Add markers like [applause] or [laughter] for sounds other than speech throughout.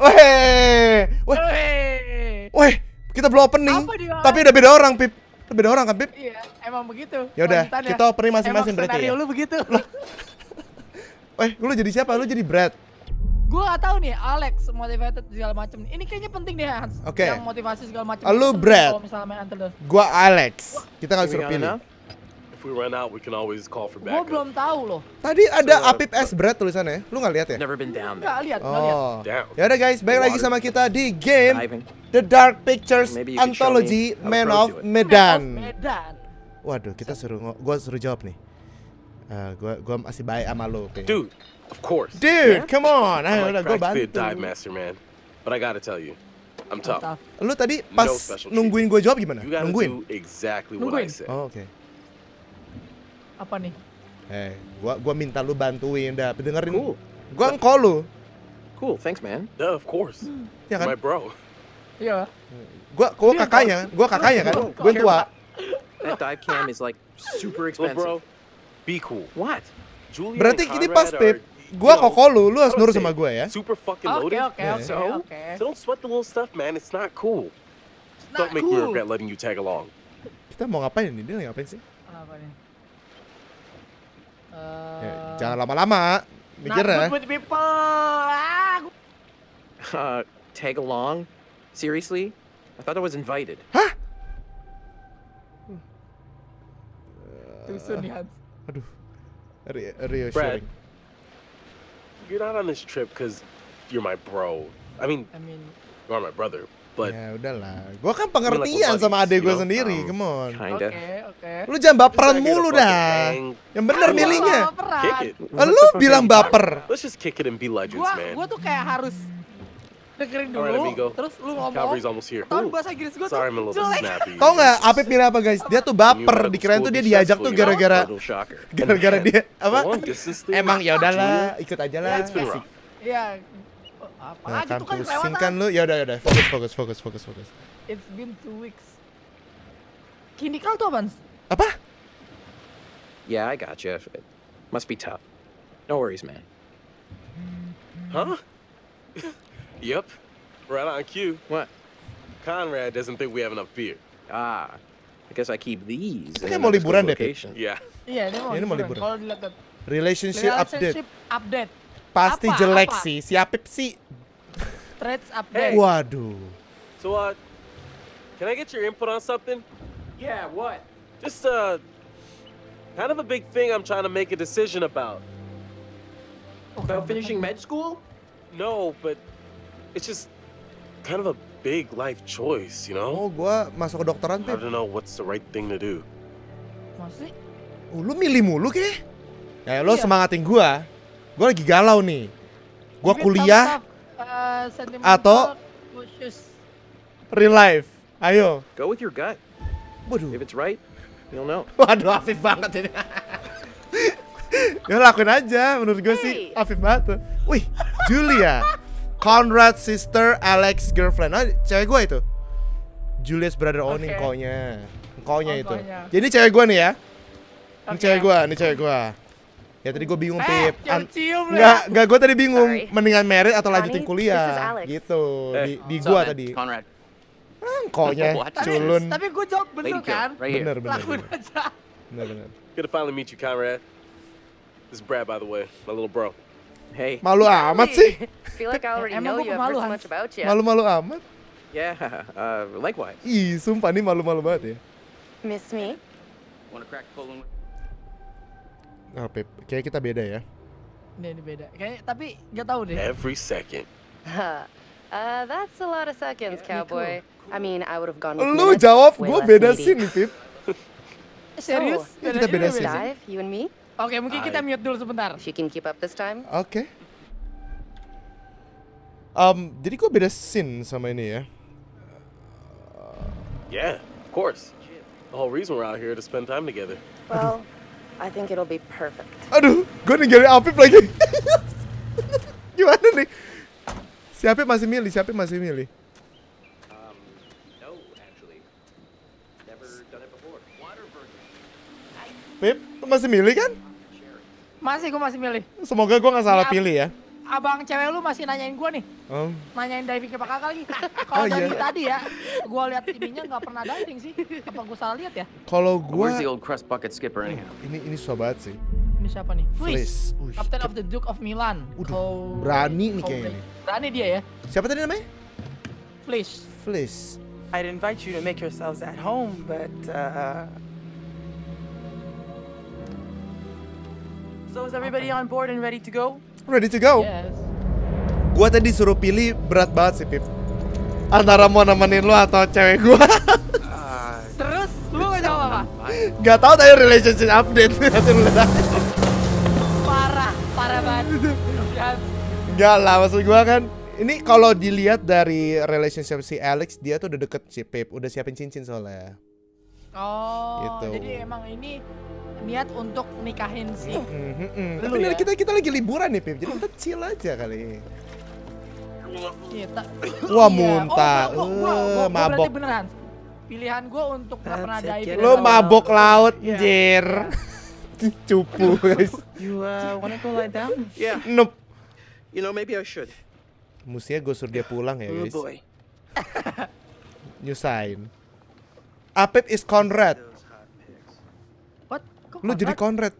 Weh. Weh. Weh, kita belum opening. Tapi udah beda orang, Pip. Udah beda orang kan, Pip? Iya, emang begitu. Ya udah, ya. kita opening masing-masing berarti. Emang ya. lu begitu. Wah, lu jadi siapa? Lu jadi Brad. Gue gak tau nih, Alex motivated segala macem. Ini kayaknya penting deh Hans. Oke. Okay. Yang motivasi segala macem. Lu Brad. Kalau misalnya main Gue Alex. Kita gak disuruh pilih if we run out, we can always call for backup. Gua belum tahu loh. Tadi ada so, uh, Apip S Brad tulisannya. Lu nggak lihat ya? Never been down. Nggak lihat, nggak oh. Ya udah guys, balik lagi sama kita di game Diving. The Dark Pictures Anthology Man of Medan. Medan. Waduh, kita suruh gua suruh jawab nih. Uh, gua gua masih baik sama lo. Okay. Dude, of course. Dude, yeah? come on. Ayo udah gua bantu. dive master man. But I gotta tell you, I'm tough. Lu tadi pas no nungguin gue jawab gimana? Nungguin. Exactly nungguin. Oh, oke. Okay. Apa nih? Eh, hey, gua gua minta lu bantuin dah. Dengerin. Cool. Gua ngkol lu. Cool, thanks man. Yeah, of course. Hmm. Ya kan? My bro. Iya. Yeah. Gua gua kakaknya, kan? gua kakaknya kan. Gua tua. That dive cam is like super expensive. bro, be cool. What? Julian Berarti ini pas tip. Gua kok lu, lu harus nurut sama gue ya. Super fucking loaded. Oke, oke, oke. So don't sweat the little stuff, man. It's not cool. It's not don't make cool. me regret letting you tag along. Kita mau ngapain nih? Dia ngapain sih? Ngapain? Uh, jangan lama-lama, with people. Ah, uh, tag along? Seriously? I thought I was invited. Hah? Hmm. Too soon, Hans. Uh, aduh. you're not on this trip because you're my bro. I mean, I mean, you are my brother, but ya udahlah gue kan pengertian like sama adek gue sendiri um, come on oke okay, okay. lu jangan baperan mulu dah yang bener milihnya eh, lu bilang baper let's just kick it and be legends gua, man gue tuh kayak harus dengerin dulu right, terus lu ngomong tahun bahasa Inggris tuh tau nggak Apip pilih apa guys dia tuh baper dikirain tuh dia diajak tuh gara-gara gara-gara dia apa emang ya udahlah ikut aja lah Iya, apa nah, kan kelewatan. kan lu. Ya udah ya udah fokus fokus fokus fokus fokus. It's been two weeks. kau tuh apaan? Apa? Yeah, I got you. It must be tough. No worries, man. Huh? [laughs] yep. Right on cue. What? Conrad doesn't think we have enough beer. Ah, I guess I keep these. Ini iya, mau liburan deh, Iya. yeah ini mau liburan. Kalau dilihat Relationship, Relationship update. update. Pasti apa, jelek apa? sih. Si Apip sih. Threads [laughs] update. Hey. Waduh. So uh, can I get your input on something? Yeah, what? Just uh kind of a big thing I'm trying to make a decision about. About finishing med school? No, but it's just kind of a big life choice, you know? Oh, gua masuk ke dokteran Pip. I don't know what's the right thing to do. Masih? Oh, lu milih mulu kek? Ya, ya lo iya. semangatin gua gue lagi galau nih gue kuliah uh, atau real life ayo go with your gut waduh if it's right you'll know [laughs] waduh afif banget ini [laughs] ya lakuin aja menurut gue hey. sih afif banget wih Julia Conrad sister Alex girlfriend nah, cewek gue itu Julius brother okay. owning konya, engkaunya oh, itu jadi cewek gue nih ya ini cewek gue ini cewek gue Ya tadi gue bingung eh, Pip. An cium, nggak, ya. nggak gue tadi bingung Sorry. mendingan merit atau lanjutin kuliah. Gitu. Eh, di, di gue so, tadi. Conrad. Rangkonya, ah, culun. Tapi, tapi gue jawab bener kan? Right bener, bener. Lakuin aja. Bener, bener. Good to finally meet you, Conrad. This is Brad, by the way. My little bro. Hey. Malu amat sih. [laughs] feel like I already know you. I've heard so much about you. Malu-malu amat. Yeah, [laughs] uh, likewise. Ih, sumpah nih malu-malu banget ya. Miss me? Wanna crack Poland? Oh, Pip. Kayak kita beda ya. Ini beda. Kayak tapi nggak tahu deh. Every second. [laughs] uh, that's a lot of seconds, yeah, iya, cowboy. Cool. Cool. I mean, I would have gone. With Lu minutes, jawab, gue beda nih Pip. [laughs] Serius? Oh, ya, kita beda sih. Dive, you and me. Oke, okay, mungkin I... kita mute dulu sebentar. If you can keep up this time. Oke. Okay. Um, jadi gue beda scene sama ini ya. Yeah, of course. The whole reason we're out here to spend time together. Well. I think it'll be perfect. Aduh, gue ninggalin Apip lagi. [laughs] Gimana nih? Si Apip masih milih, si Apip masih milih. Pip, no, Pip, masih milih kan? Masih, gue masih milih. Semoga gue nggak salah ya. pilih ya abang cewek lu masih nanyain gue nih. Oh. Nanyain diving ke kakak lagi. [laughs] Ah, Kalau oh, dari iya. tadi ya, gue lihat timnya nggak pernah diving sih. Apa gue salah lihat ya? Kalau gue... Oh, hmm, ini ini susah sih. Ini siapa nih? Fliss. Captain of the Duke of Milan. Udah, oh, berani nih kayaknya. Oh, Berani dia ya. Siapa tadi namanya? Fliss. Fliss. I'd invite you to make yourselves at home, but uh, So is everybody on board and ready to go? Ready to go. Yes. Gua tadi suruh pilih berat banget sih, Pip. Antara mau nemenin lu atau cewek gua. uh, Terus lu gak jawab apa? Gak tau tadi relationship update. nanti [laughs] parah, parah banget. Enggak lah, maksud gua kan ini kalau dilihat dari relationship si Alex dia tuh udah deket si Pip, udah siapin cincin soalnya. Oh, gitu. jadi emang ini niat untuk nikahin sih. Mm -hmm. hmm, hmm. Tapi ya? kita kita lagi liburan nih, Pip. Jadi kita chill aja kali. Iya, [coughs] Wah iya. oh, muntah, oh, gua, gua, mabok. beneran. Pilihan gue untuk gak pernah diving. Lo mabok laut, iya. anjir. [laughs] Cupu, guys. You uh, wanna go lie down? Yeah. Nope. You know, maybe I should. Mestinya gue suruh dia pulang ya, oh, guys. you [laughs] sign. Apip is Conrad. Lu jadi Konrad.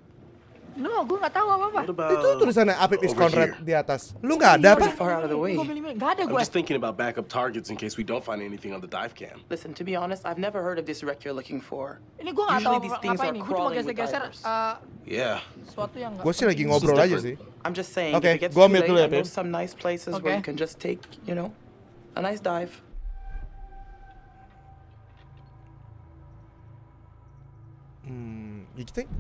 No, gue gak tahu apa-apa. Itu tulisannya Apip is Conrad di atas. Lu gak ada iya, apa? Gak ada gue. I'm just thinking about backup targets in case we don't find anything on the dive cam. Listen, to be honest, I've never heard of this wreck you're looking for. Ini gue gak tahu apa ini. Gue cuma geser-geser. Uh, yeah. Suatu yang gak. Gue sih lagi ngobrol aja sih. I'm just saying, okay, ya. it some nice places okay. where you can just take, you know, a nice dive. Hmm. You think?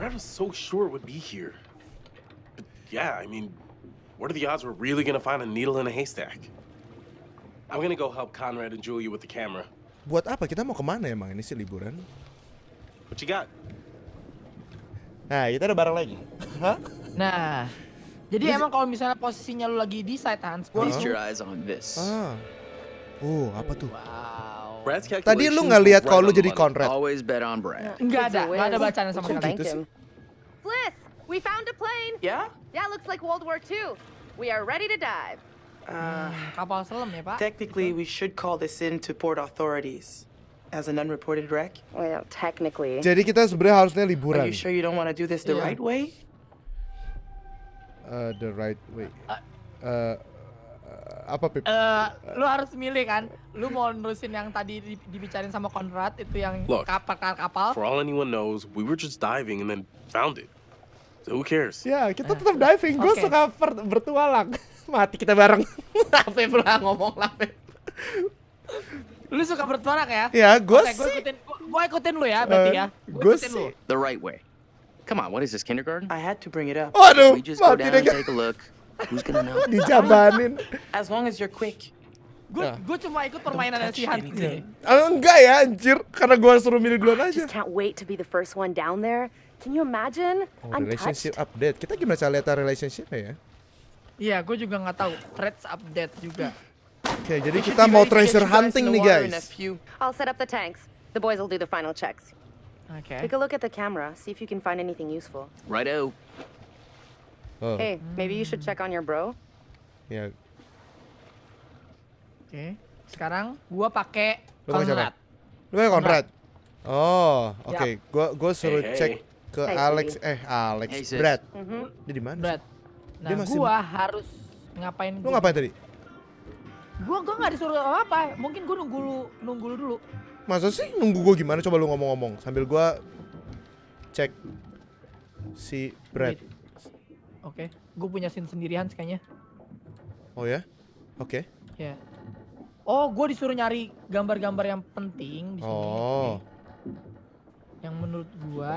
I was so sure it would be here. But yeah, I mean, what are the odds we're really gonna find a needle in a haystack? I'm gonna go help Conrad and Julia with the camera. Buat apa? Kita mau kemana emang ini sih liburan? What you got? Nah, kita ada barang lagi. Hah? nah, jadi emang kalau misalnya posisinya lu lagi di side Hans, Feast your eyes on this. Ah. Oh, apa tuh? Wow. Tadi lu nggak lihat kalau lu jadi Conrad? Nggak ada, nggak ada bacaan sama sekali. Gitu Bliss, we found a plane. Yeah? Yeah, looks like World War II. We are ready to dive. Uh, kapal selam ya, Pak. Technically, gitu. we should call this in to port authorities as an unreported wreck. Well, technically. Jadi kita sebenarnya harusnya liburan. Are you sure you don't want to do this the yeah. right way? Uh, the right way. Uh, uh apa Pip? Uh, lu harus milih kan. Lu mau nerusin yang tadi dibicarain sama Konrad itu yang Look, kapal kapal. For all anyone knows, we were just diving and then found it. So who cares? Ya, yeah, kita eh, tetap diving. Okay. Gue suka bertualang. [laughs] Mati kita bareng. tapi [laughs] lah ngomong Pip. lu suka bertualang ya? Ya, gue okay, sih. Gue ikutin, gua ikutin lu ya, berarti uh, ya. Gue sih. The right way. Come on, what is this kindergarten? I had to bring it up. no. we just go down and take a look. Who's gonna know? [laughs] Dijabanin. As long as you're quick. Gue nah. gue cuma ikut permainan si Hans ah, enggak ya, anjir, karena gue harus suruh milih duluan aja. I can't wait to be the first one down there. Can you imagine? Oh, relationship update. Kita gimana cara lihat relationshipnya ya? Iya, gue juga nggak tahu. Threads update juga. Oke, jadi kita mau treasure hunting nih guys. I'll set up the tanks. The boys will do the final checks. Okay. Take a look at the camera, see if you can find anything useful. Righto. Oh. Hey, maybe you should check on your bro. Ya. Yeah. Oke. Okay. Sekarang gua pakai Conrad. Lu pakai Conrad. Oh, ya. oke. Okay. Yep. Gua gua suruh hey, hey. cek ke hey, Alex eh Alex hey, Brad. Mm -hmm. Dia di mana? Brad. Nah, dia masih... gua harus ngapain? Lu gua? ngapain tadi? Gua gua nggak disuruh apa-apa. Mungkin gua nunggu lu nunggu lu dulu. Masa sih nunggu gua gimana coba lu ngomong-ngomong sambil gua cek si Brad. Wait. Oke, okay. gue punya scene sendirian kayaknya. Oh ya? Oke. Okay. Ya. Oh, gue disuruh nyari gambar-gambar yang penting di sini. Oh. Yang menurut gue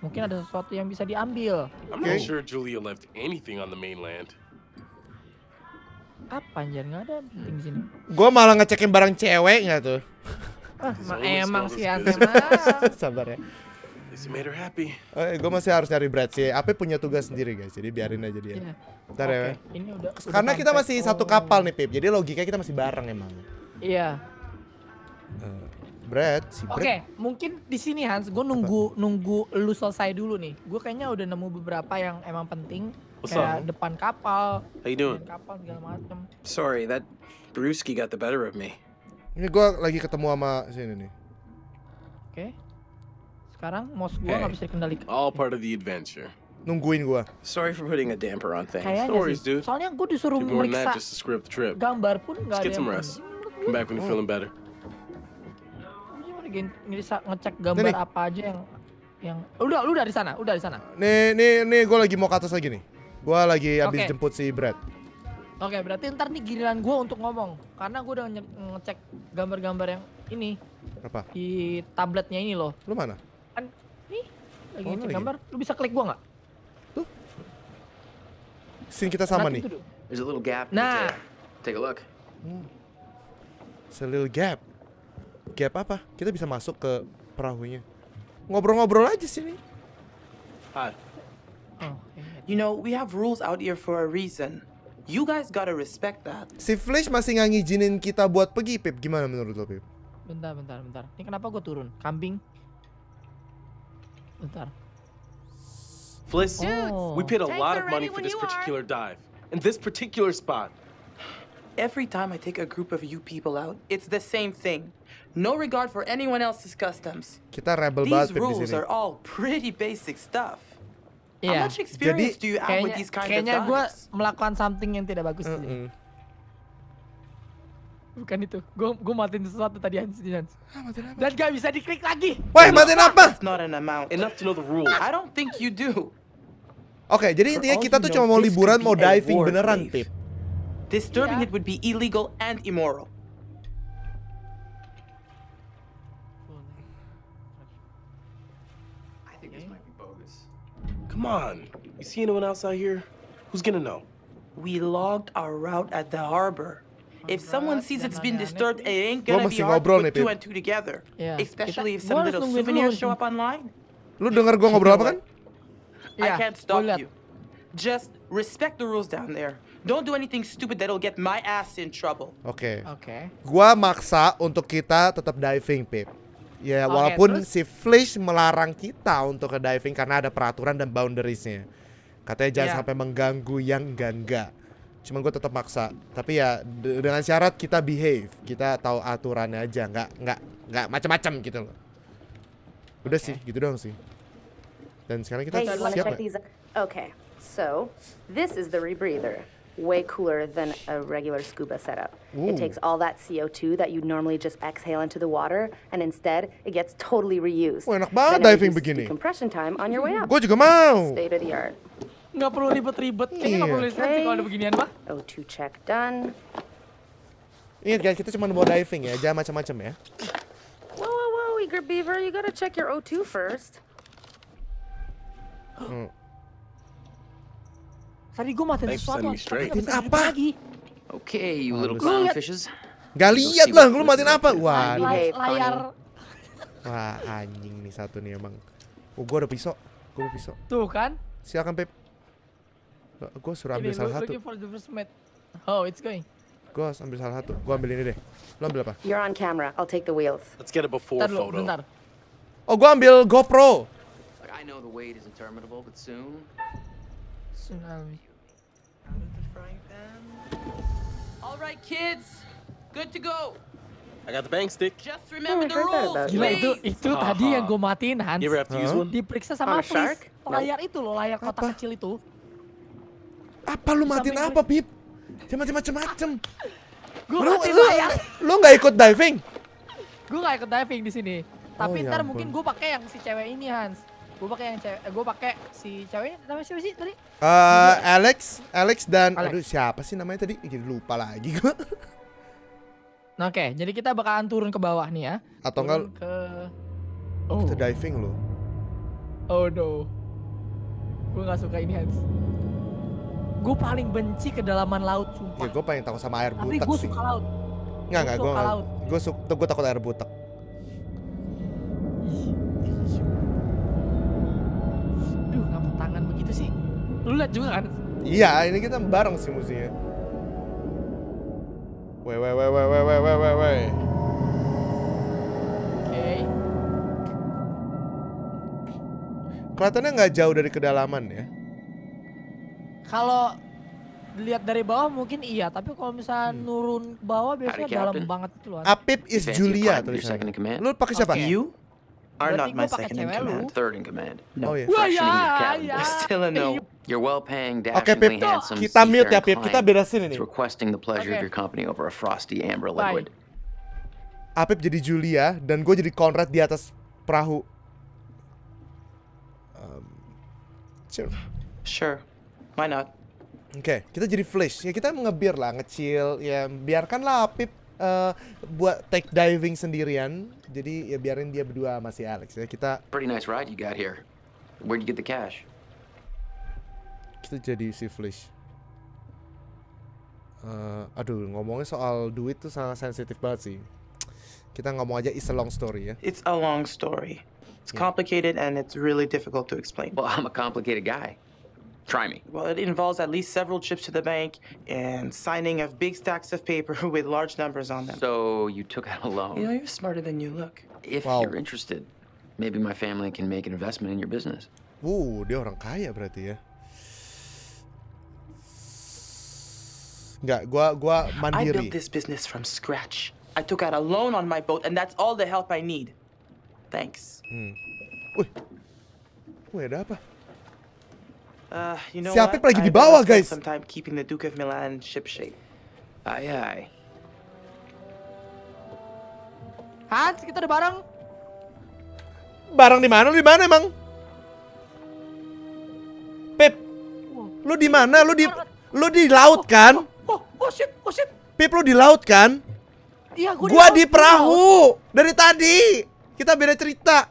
mungkin ada sesuatu yang bisa diambil. I'm not sure Julia left anything on the mainland. Apa anjir nggak ada penting di sini. Gue malah ngecekin barang cewek nggak tuh. Ah, emang sih [laughs] Sabar ya made her happy. Eh, gue masih harus nyari bread sih. Apa punya tugas sendiri guys, jadi biarin aja dia. Yeah. ya. Karena kita masih satu kapal nih Pip, jadi logiknya kita masih bareng emang. Iya. Yeah. bread, si Oke, mungkin di sini Hans, gue nunggu Apa? nunggu lu selesai dulu nih. Gue kayaknya udah nemu beberapa yang emang penting. kayak depan kapal. How you doing? Kapal segala macam. Sorry, that Bruski got the better of me. Ini gue lagi ketemu sama sini nih. Oke. Okay. Sekarang mouse gua enggak hey. bisa dikendalikan. All part of the adventure. Nungguin gua. Sorry for putting a damper on things. Kayaknya Stories, Dude. Soalnya gua disuruh Keep meriksa. script the trip. Gambar pun enggak ada. Get some rest. Come back when you're feeling better. Ngerisa, ngecek gambar nih, apa aja yang yang oh, udah lu dari sana, udah di sana. Nih nih nih gua lagi mau ke atas lagi nih. Gua lagi habis okay. jemput si Brad. Oke, okay, berarti ntar nih giliran gua untuk ngomong karena gua udah ngecek gambar-gambar yang ini. Apa? Di tabletnya ini loh. Lu mana? An nih, lagi oh, gambar. Lu bisa klik gua nggak? Tuh. Sini kita nah, sama nih. There's a little gap. Nah. Take a look. Hmm. a little gap. Gap apa? Kita bisa masuk ke perahunya. Ngobrol-ngobrol aja sini. Hi. Oh, iya. You know, we have rules out here for a reason. You guys gotta respect that. Si Flash masih nggak ngizinin kita buat pergi, Pip. Gimana menurut lo, Pip? Bentar, bentar, bentar. Ini kenapa gue turun? Kambing? Fliss, we oh. paid a lot of money for this particular are. dive. in this particular spot. Every time I take a group of you people out, it's the same thing. No regard for anyone else's customs. Kita rebel These rules are all pretty basic stuff. Yeah. How much experience Jadi, do you have kayaknya, with these kind of of Kayaknya gue melakukan something yang tidak bagus. Mm -hmm. Bukan itu. Gue gue matiin sesuatu tadi Hans. Hans. Ah, Dan gak bisa diklik lagi. Wah matiin apa? It's not an amount. Enough to know the rule. I don't think you do. Oke, jadi intinya kita tuh cuma mau liburan, mau diving beneran, Pip. Disturbing iya. it would be illegal and immoral. Come on. You see anyone else out here? Who's gonna know? We logged our route at the harbor. If someone sees it's been disturbed, it ain't gonna be hard to put two and two together. Yeah. Especially if some little souvenirs show up online. Lu dengar gua ngobrol apa kan? I can't stop you. Just respect the rules down there. Don't do anything stupid that'll get my ass in trouble. Oke. Okay. Oke. Okay. Gua maksa untuk kita tetap diving, Pip. Ya, yeah, okay, walaupun terus? si Flash melarang kita untuk ke diving karena ada peraturan dan boundariesnya. Katanya jangan yeah. sampai mengganggu yang enggak-enggak cuman gue tetap maksa tapi ya de dengan syarat kita behave kita tahu aturannya aja nggak nggak nggak macam-macam gitu loh udah okay. sih gitu doang sih dan sekarang kita hey, siap oke okay so this is the rebreather way cooler than a regular scuba setup. Ooh. It takes all that CO2 that you normally just exhale into the water, and instead it gets totally reused. Oh, enak banget diving begini. Compression time on your way up. Gue juga mau. State of the art nggak perlu ribet-ribet. Kayaknya nggak perlu lisensi okay. kalau ada beginian, Pak. O2 check done. Ingat guys, kita cuma mau diving ya, jangan macam-macam ya. Wow, wow, wow, eager beaver, you gotta check your O2 first. Hmm. Tadi gue matiin sesuatu, matiin apa? Lagi. Oke, okay, you little clownfishes. Gak lihat lah, lu matiin apa? Wah, layar. Wah, anjing nih satu nih emang. Oh, gue ada pisau. Gue ada pisau. Tuh kan? Silakan, Pep. Gue suruh ambil Jadi, salah satu. Oh, it's going. Gue harus ambil salah satu. Gue ambil ini deh. Lo ambil apa? You're on camera. I'll take the wheels. Let's get a before bentar, photo. Bentar. Oh, gue ambil GoPro. Like, I know the wait is interminable, but soon. Soon I'll be. Out of the frying pan. All right, kids. Good to go. I got the bank stick. Just remember oh, the rules. Gila itu itu tadi yang gue matiin Hans. Diperiksa sama Chris. Layar itu loh, layar kotak kecil itu. Apa lu matiin apa, Bib? Jangan macam macem Gua lu, lu, ya. lu gak ikut diving? Gue nggak ikut diving di sini. Oh Tapi ya ntar mungkin gue pakai yang si cewek ini, Hans. Gue pakai yang cewek, eh, gue pakai si ini. namanya siapa sih tadi? Eh, Alex, Alex dan aduh siapa sih namanya tadi? Jadi lupa lagi gue. [laughs] Oke, jadi kita bakalan turun ke bawah nih ya. Atau enggak ke Oh. Kita oh. diving loh. Oh no. Gue gak suka ini Hans gue paling benci kedalaman laut sumpah ya gue paling takut sama air butek tapi gue suka laut nggak nggak gue gue suka gue takut air butek Duh, ngapa tangan begitu sih? Lu lihat juga kan? Iya, ini kita bareng sih musuhnya. Weh, weh, weh, weh, weh, weh, weh, weh, weh. Oke. Kelihatannya nggak jauh dari kedalaman ya. Kalau dilihat dari bawah mungkin iya, tapi kalau misalnya hmm. nurun ke bawah biasanya Hari dalam banget itu loh. Apip is Julia tulisannya. Lu pakai siapa? Okay. You are not my second in command, lu. third in command. No, oh, yeah. Wah, ya, ya. Still a no. You're well paying, dashingly okay, handsome, kita mute ya, Pip. Kita beresin ini. requesting the pleasure okay. of your company over a frosty amber liquid. Apip jadi Julia dan gue jadi Conrad di atas perahu. Um, sure. Sure. Why not? Oke, okay, kita jadi flash. Ya kita ngebir lah, ngecil. Ya biarkanlah Apip uh, buat take diving sendirian. Jadi ya biarin dia berdua masih Alex ya. Kita Pretty nice ride you got here. Where'd you get the cash? Kita jadi si flash. Uh, aduh, ngomongnya soal duit tuh sangat sensitif banget sih. Kita ngomong aja it's a long story ya. It's a long story. It's ya. complicated and it's really difficult to explain. Well, I'm a complicated guy. Try me. Well, it involves at least several trips to the bank and signing of big stacks of paper [laughs] with large numbers on them. So you took out a loan. You know, you're smarter than you look. If wow. you're interested, maybe my family can make an investment in your business. Wow, dia orang kaya berarti ya. Enggak, gua gua mandiri. I built this business from scratch. I took out a loan on my boat and that's all the help I need. Thanks. Hmm. Wih. Wih, ada apa? Uh, si Apep lagi di bawah, guys. keeping the Duke of Milan Aye aye. Hans, kita ada barang. Barang di mana? Lu di mana emang? Pip, lu di mana? Lu di lu di laut oh, kan? Oh, oh, oh shit, oh shit. Pip, lu di laut kan? Iya, gua, gua di, di perahu dari tadi. Kita beda cerita.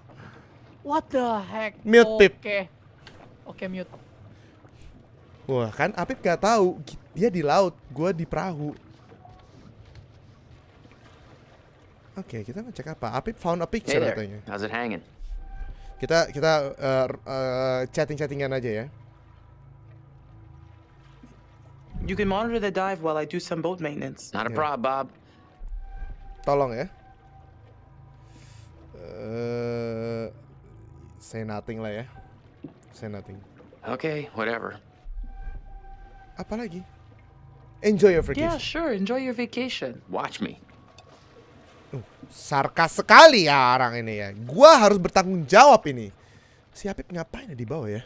What the heck? Mute Pip. Oke. Okay. Oke, mute. Wah kan Apip gak tahu dia di laut, gue di perahu. Oke, okay, kita ngecek apa? Apip found a picture hey katanya. How's it hanging? Kita kita uh, uh, chatting-chattingan aja ya. You can monitor the dive while I do some boat maintenance. Not a problem, Bob. Tolong ya. Uh, say nothing lah ya. Say nothing. Okay, whatever. Apalagi? Enjoy your vacation. Yeah, sure. Enjoy your vacation. Watch me. Uh, sarkas sekali ya orang ini ya. Gua harus bertanggung jawab ini. Si Apip ngapain ya di bawah ya?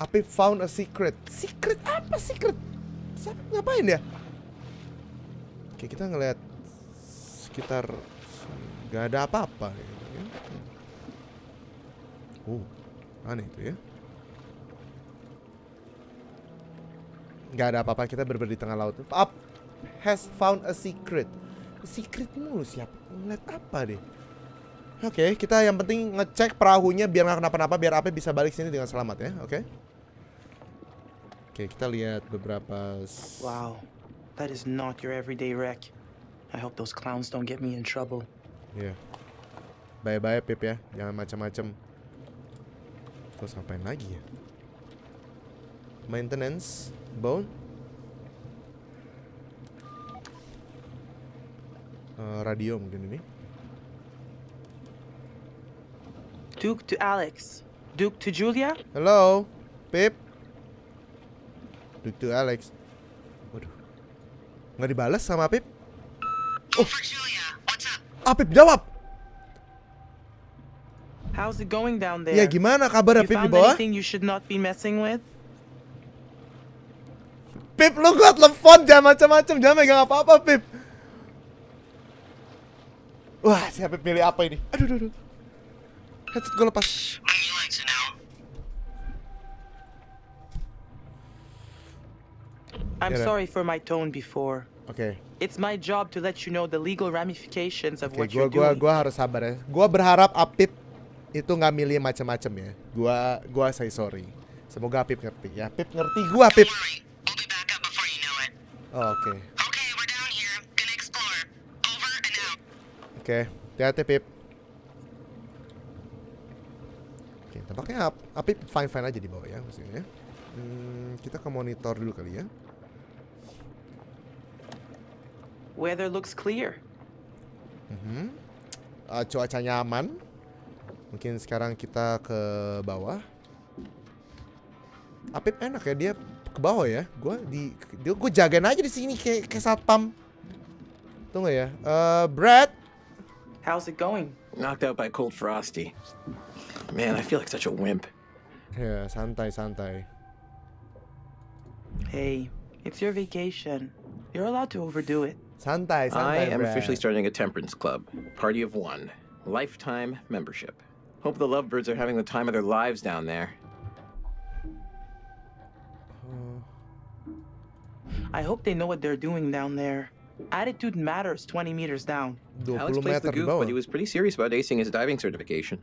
Apip found a secret. Secret apa secret? siapa Apip ngapain ya? Oke, kita ngeliat sekitar gak ada apa-apa. Ya. Oh, aneh itu ya. nggak ada apa-apa kita berber di tengah laut up has found a secret secret mulu siap ngeliat apa deh oke okay, kita yang penting ngecek perahunya biar nggak kenapa-napa biar apa bisa balik sini dengan selamat ya oke okay? oke okay, kita lihat beberapa wow that is not your everyday wreck I hope those clowns don't get me in trouble yeah bye-bye Pip ya jangan macam-macam terus ngapain lagi ya maintenance Bone. Uh, radio mungkin ini. Duke to Alex. Duke to Julia. Hello, Pip. Duke to Alex. Waduh. Nggak dibalas sama Pip? Oh. Ah, Pip jawab. How's it going down ya, there? Ya gimana kabar Pip di bawah? Anything you should not be messing with? Pip, lu gua telepon jangan macam-macam, jangan megang apa-apa, Pip. Wah, siapa pilih apa ini? Aduh, aduh, aduh. Headset gue lepas. I'm ya sorry for my tone before. Oke. Okay. It's my job to let you know the legal ramifications of okay, what gua, you're doing. Gua, gua harus sabar ya. Gua berharap Apip itu nggak milih macam-macam ya. Gua, gua say sorry. Semoga Apip ngerti ya. Apip ngerti gua, Apip. Oh, oke. okay. Okay, we're down here. Gonna explore. Over and out. Okay. Hati-hati, Pip. Oke, okay, tampaknya ap api fine-fine aja di bawah ya maksudnya. Ya. Hmm, kita ke monitor dulu kali ya. Weather looks clear. Mm -hmm. uh, cuacanya aman. Mungkin sekarang kita ke bawah. Apip enak ya dia ke bawah ya. Gua di gue jagain aja di sini kayak kayak satpam. Tuh nggak ya? Uh, Brad. How's it going? Knocked out by cold frosty. Man, I feel like such a wimp. Ya, yeah, santai santai. Hey, it's your vacation. You're allowed to overdo it. Santai, santai, I am Brad. officially starting a temperance club. Party of one. Lifetime membership. Hope the lovebirds are having the time of their lives down there. I hope they know what they're doing down there. Attitude matters 20 meters down. Alex plays the goof, but he was pretty serious about acing his diving certification.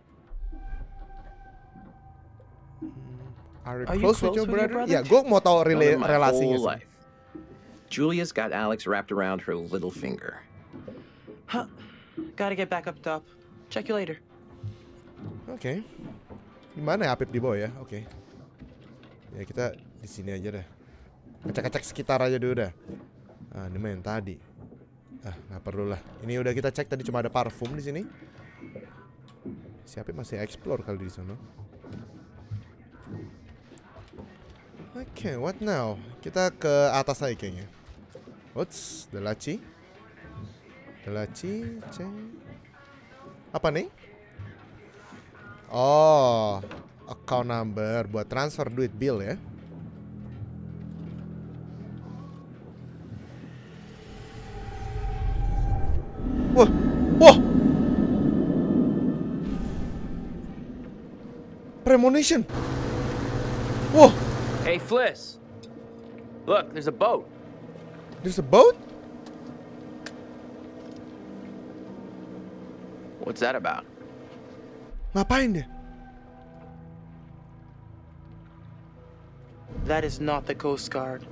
Are, you Are close, you close with, your, with brother? your brother? Yeah, go mo tao rela relasi whole life. Julia's got Alex wrapped around her little finger. Huh. Gotta get back up top. Check you later. Okay. Gimana Apip di bawah ya? Oke. Okay. Ya kita di sini aja deh. ngecek-ngecek sekitar aja dulu dah. Ah, ini main tadi. Ah, nggak perlu lah. Ini udah kita cek tadi cuma ada parfum di sini. Siapa masih explore kali di sana? Oke, okay, what now? Kita ke atas lagi kayaknya. What's the laci? The laci, cek. Apa nih? Oh, account number buat transfer duit bill ya. ammunition. Whoa. Hey, Fliss. Look, there's a boat. There's a boat? What's that about? Ngapain dia? That is not the Coast Guard.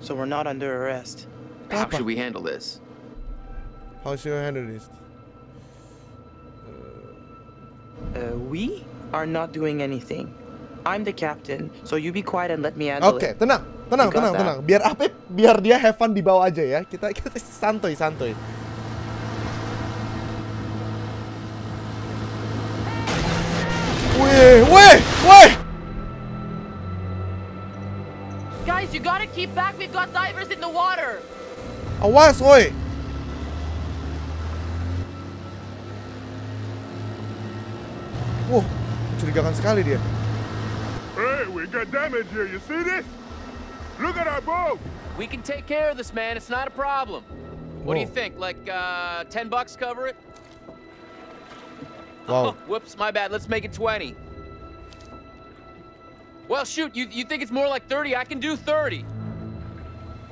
So we're not under arrest. How should we handle this? How should we handle this? Uh, uh we? are not doing anything. I'm the captain, so you be quiet and let me handle okay, it. Oke, tenang, tenang, tenang, tenang. Biar Apip, biar dia have fun di bawah aja ya. Kita kita santuy, santuy. Weh, weh, weh. Guys, you gotta keep back. We've got divers in the water. Awas, woi. mencurigakan sekali dia. Hey, we got damage here. You see this? Look at our boat. We can take care of this, man. It's not a problem. What do you think? Like, uh, 10 bucks cover it? Wow. Oh, [laughs] whoops, my bad. Let's make it 20. Well, shoot, you, you think it's more like 30? I can do 30.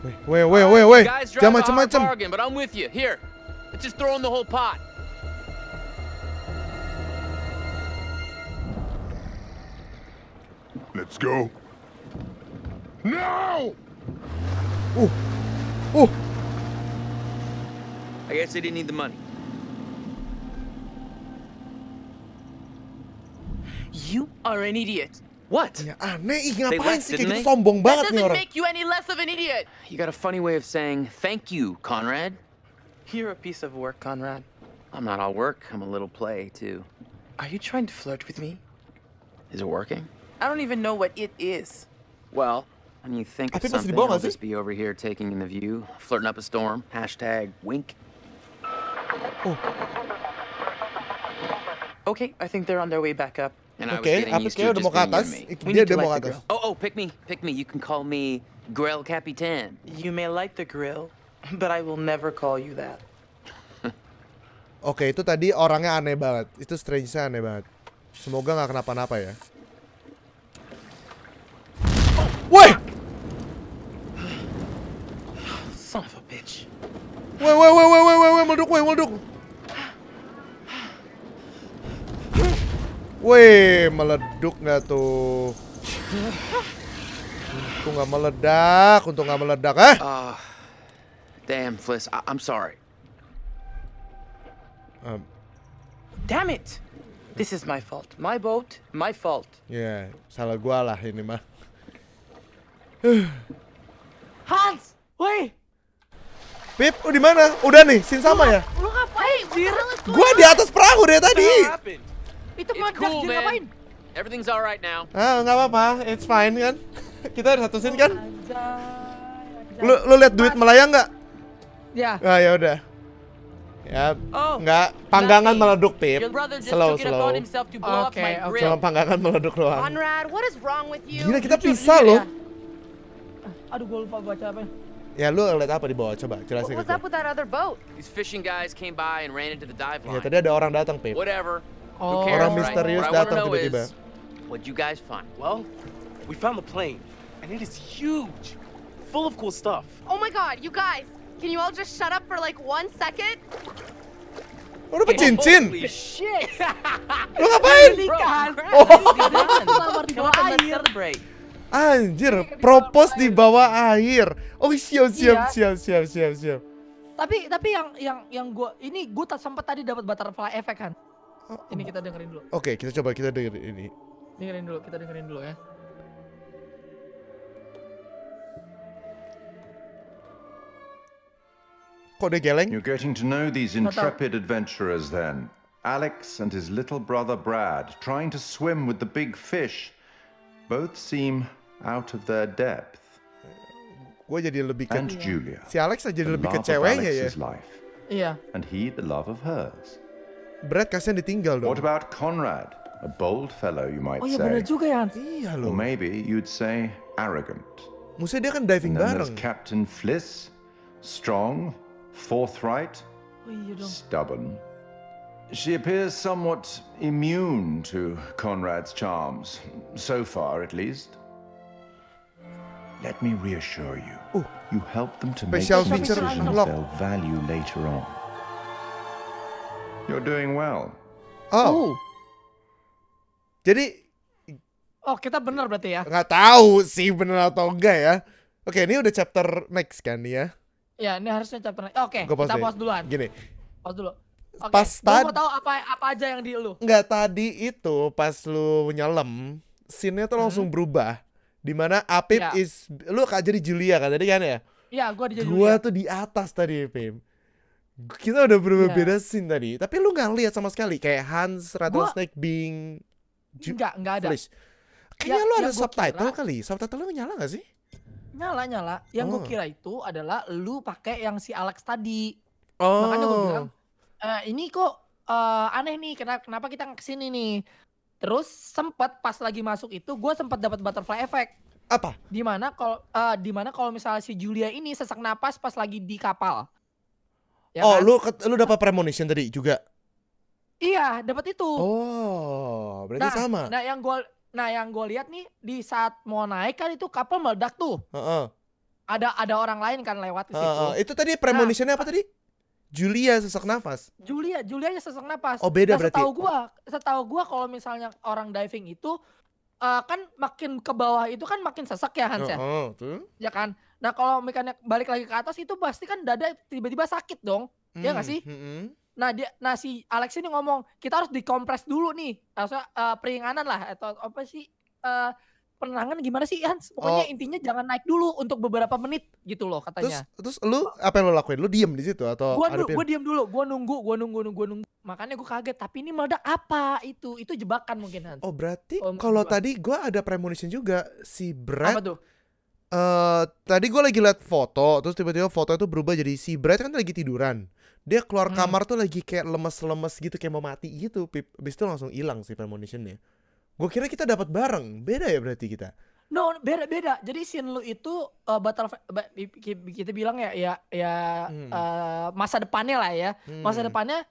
Wait, wait, wait, wait, wait. guys drive Damn, a hard bargain, but I'm with you. Here, let's just throw in the whole pot. Let's go. No! Oh! Oh! I guess they didn't need the money. You are an idiot. What? Ya aneh, ih, ngapain sih kayak gitu sombong make you any less of an idiot. You got a funny way of saying thank you, Conrad. You're a piece of work, Conrad. I'm not all work, I'm a little play, too. Are you trying to flirt with me? Is it working? I don't even know what it is. Well, when you think of something, I'll just be over here taking in the view, flirting up a storm, hashtag wink. Oh. Okay, I think they're on their way back up. And okay, I was getting used to just being me. We need to like the grill. Oh, oh, pick me, pick me. You can call me Grill Capitan. You may light the grill, but I will never call you that. Oke, [laughs] okay, itu tadi orangnya aneh banget. Itu strange-nya aneh banget. Semoga nggak kenapa-napa ya. Wait! Son of a bitch. wait, wait, wait, wait, wait, wait, meleduk, wait, meleduk. Woi, meleduk nggak tuh? Untung nggak meledak, untung nggak meledak, eh? Uh, damn, Fliss, I I'm sorry. Um. Damn it! This is my fault. My boat, my fault. Yeah, salah gua lah ini mah. Hans, woi. Pip, oh, di mana? Udah nih, sin sama ya? Lu ngapain? Gua di atas perahu deh tadi. Itu meledak, cool, ngapain? Everything's alright now. Ah, nggak apa-apa, it's fine kan? [laughs] Kita ada satu sin kan? Lu lu lihat duit melayang nggak? Ya. Ah, ya udah. Ya, oh, enggak panggangan meleduk pip. Slow slow. Oke, okay, okay. Cuma panggangan meleduk doang. Conrad, what Gila kita pisah loh. Aduh, gue lupa baca apa. Ya, lu lihat apa di bawah? Coba jelasin What's up with that other boat? These fishing guys came by and ran into the dive line. Ya, tadi ada orang datang, Pip. Whatever. Oh. Cares, orang misterius right? datang tiba-tiba. What you guys find? Well, we found the plane, and it is huge, full of cool stuff. Oh my god, you guys, can you all just shut up for like one second? Lu dapet cincin? Lu ngapain? Oh. Anjir, iya, propose di bawah air. Oh, siap iya. siap siap siap siap siap. Tapi tapi yang yang yang gua ini gua tak sempat tadi dapat butterfly effect kan. Oh, ini kita dengerin dulu. Oke, okay, kita coba kita dengerin ini. Dengerin dulu, kita dengerin dulu ya. Kok dia geleng? You're getting to know these intrepid adventurers then. Alex and his little brother Brad trying to swim with the big fish. Both seem out of their depth. Gue jadi lebih ke and Julia. Si Alex jadi lebih ke ya. Life, yeah. And he the love of hers. Brad kasihan ditinggal dong. What about Conrad? A bold fellow you might say. Oh iya juga ya. Iya loh. Or maybe you'd say arrogant. Maksudnya dia kan diving and bareng. Captain Fliss, strong, forthright, oh, stubborn. She appears somewhat immune to Conrad's charms, so far at least. Let me reassure you. Oh. You help them to make some decisions they'll value later on. You're doing well. Oh. oh. Jadi Oh, kita benar berarti ya. Nggak tahu sih benar atau enggak ya. Oke, ini udah chapter next kan ya? Ya, ini harusnya chapter next. Oke, Gua kita pause duluan. Gini. Pause dulu. Okay. Pas tadi mau tahu apa apa aja yang di lu? Enggak, tadi itu pas lu nyelam, scene-nya tuh langsung hmm. berubah Dimana Apip ya. is lu kak jadi Julia kan tadi kan ya? Iya, gua Julia. Gua Julia. tuh di atas tadi, Apip. Kita udah berbeda ya. beda scene tadi, tapi lu nggak lihat sama sekali kayak Hans Rattlesnake gua... Bing, Ju Enggak, enggak ada. Flash. Kayaknya ya, lu ada ya, subtitle kira, kali. Subtitle lu nyala gak sih? Nyala nyala. Yang oh. gue kira itu adalah lu pakai yang si Alex tadi. Oh. Makanya gua oh. bilang, e, ini kok uh, aneh nih. Kenapa, kenapa kita kesini nih? Terus sempat pas lagi masuk itu gue sempat dapat butterfly effect. Apa? Dimana kalau uh, eh, dimana kalau misalnya si Julia ini sesak napas pas lagi di kapal. Ya oh, kan? lu lu dapat premonition tadi juga? Iya, dapat itu. Oh, berarti nah, sama. Nah, yang gue nah yang gue lihat nih di saat mau naik kan itu kapal meledak tuh. Uh -uh. Ada ada orang lain kan lewat ke situ. Uh -uh. Itu tadi premonitionnya nah, apa tadi? Julia sesak nafas. Julia, Julia sesak nafas. Oh beda nah, berarti. Setahu gua, setahu gua kalau misalnya orang diving itu uh, kan makin ke bawah itu kan makin sesak ya Hans ya. Oh, oh tuh. Ya kan. Nah kalau mekanik balik lagi ke atas itu pasti kan dada tiba-tiba sakit dong. Iya hmm, ya nggak sih? Hmm, Nah dia, nah si Alex ini ngomong kita harus dikompres dulu nih, harusnya uh, eh, peringanan lah atau apa sih? Uh, penerangan gimana sih Hans? Pokoknya oh. intinya jangan naik dulu untuk beberapa menit gitu loh katanya. Terus, terus lu apa yang lo lakuin? Lu diem di situ atau? Gua, nu- gua diem dulu, gua nunggu, gua nunggu, nunggu, gua nunggu. Makanya gua kaget. Tapi ini meledak apa itu? Itu jebakan mungkin Hans. Oh berarti oh, kalau tadi gua ada premonition juga si Brad. Apa tuh? Uh, tadi gue lagi liat foto, terus tiba-tiba foto itu berubah jadi si Brad kan lagi tiduran. Dia keluar hmm. kamar tuh lagi kayak lemes-lemes gitu, kayak mau mati gitu. Pip. Abis itu langsung hilang si premonitionnya. Gue kira kita dapat bareng. Beda ya berarti kita. No, beda beda. Jadi scene lu itu uh, battle kita bilang ya ya ya hmm. uh, masa depannya lah ya. Hmm. Masa depannya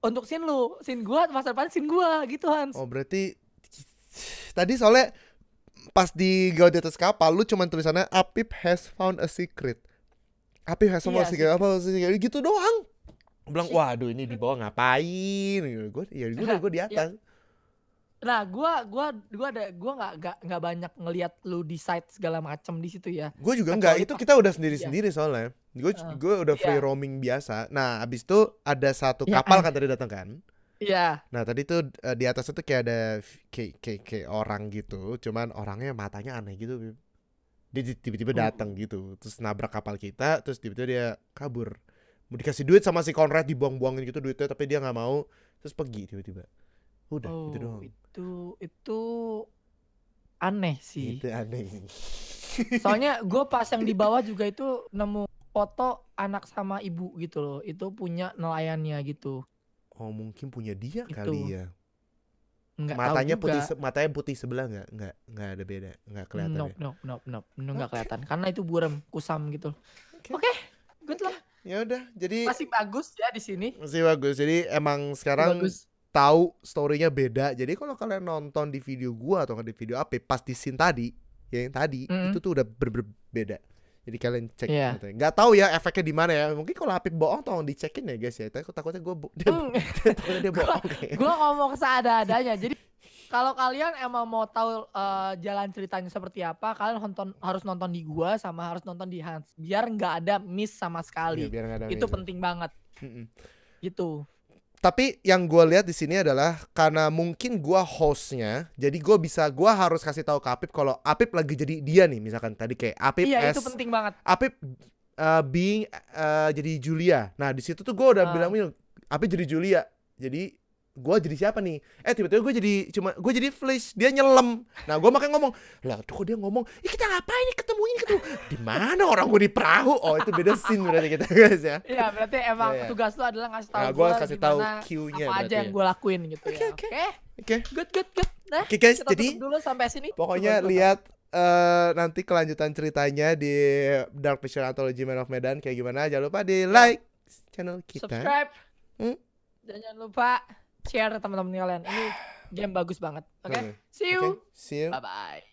untuk scene lu, scene gua masa depan scene gua gitu Hans. Oh, berarti tadi soalnya pas di Gaud di atas kapal lu cuman tulisannya Apip has found a secret. Apip has found iya, a secret apa gitu doang. Bilang, "Waduh, ini di bawah ngapain?" Gue ya gue di ya. atas. Nah, gua gua gua ada gua nggak nggak nggak banyak ngelihat lu di decide segala macem di situ ya. Gua juga nggak. Itu kita udah sendiri-sendiri iya. soalnya. Gua uh, gue udah iya. free iya. roaming biasa. Nah, abis itu ada satu iya. kapal kan tadi datang kan? Iya. Nah, tadi tuh eh, di atas itu kayak ada kayak, kayak kayak orang gitu. Cuman orangnya matanya aneh gitu. Dia tiba-tiba oh. datang gitu, terus nabrak kapal kita, terus tiba-tiba dia kabur. Mau dikasih duit sama si Conrad dibuang-buangin gitu duitnya, tapi dia nggak mau, terus pergi tiba-tiba. Udah, gitu oh, gitu doang itu itu aneh sih itu aneh soalnya [laughs] gue pas yang di bawah juga itu nemu foto anak sama ibu gitu loh itu punya nelayannya gitu oh mungkin punya dia itu. kali ya Nggak matanya tahu putih matanya putih sebelah nggak nggak nggak ada beda nggak kelihatan nope, ya? nope, nope, nope. nggak okay. kelihatan karena itu buram kusam gitu oke okay. okay, good okay. lah ya udah jadi masih bagus ya di sini masih bagus jadi emang sekarang bagus tahu storynya beda. Jadi kalau kalian nonton di video gua atau di video apa pas di scene tadi, ya yang tadi mm itu tuh udah berbeda. Jadi kalian cek yeah. gitu. Gak tahu ya efeknya di mana ya. Mungkin kalau Apip bohong tolong dicekin ya guys ya. Tapi takutnya gue dia, mm. [laughs] dia, dia bohong. [laughs] gue ngomong seada-adanya. Jadi kalau kalian emang mau tahu uh, jalan ceritanya seperti apa, kalian nonton harus nonton di gua sama harus nonton di Hans. Biar nggak ada miss sama sekali. Yeah, biar ada itu miss. penting banget. Mm Gitu tapi yang gue lihat di sini adalah karena mungkin gue hostnya, jadi gue bisa gue harus kasih tahu ke Apip kalau Apip lagi jadi dia nih, misalkan tadi kayak Apip iya, as, itu penting banget. Apip uh, eh, being uh, eh, jadi Julia. Nah di situ tuh gue udah uh. bilang Apip jadi Julia, jadi gue jadi siapa nih eh tiba-tiba gue jadi cuma gue jadi flash dia nyelam nah gue makanya ngomong lah tuh kok dia ngomong ih kita ngapain ini ketemu ini ketemu di mana orang gue di perahu oh itu beda scene berarti kita guys ya iya berarti emang iya, iya. tugas lo adalah ngasih tahu nah, gue kasih tahu cue-nya apa aja ya. yang gue lakuin gitu ya oke okay. oke good good good nah okay, guys kita jadi dulu sampai sini pokoknya lihat Uh, nanti kelanjutan ceritanya di Dark Picture Anthology Man of Medan kayak gimana jangan lupa di like channel kita subscribe hmm? dan jangan lupa share teman-teman kalian. Ini game bagus banget. Oke. Okay? See you. Okay. See you. Bye bye.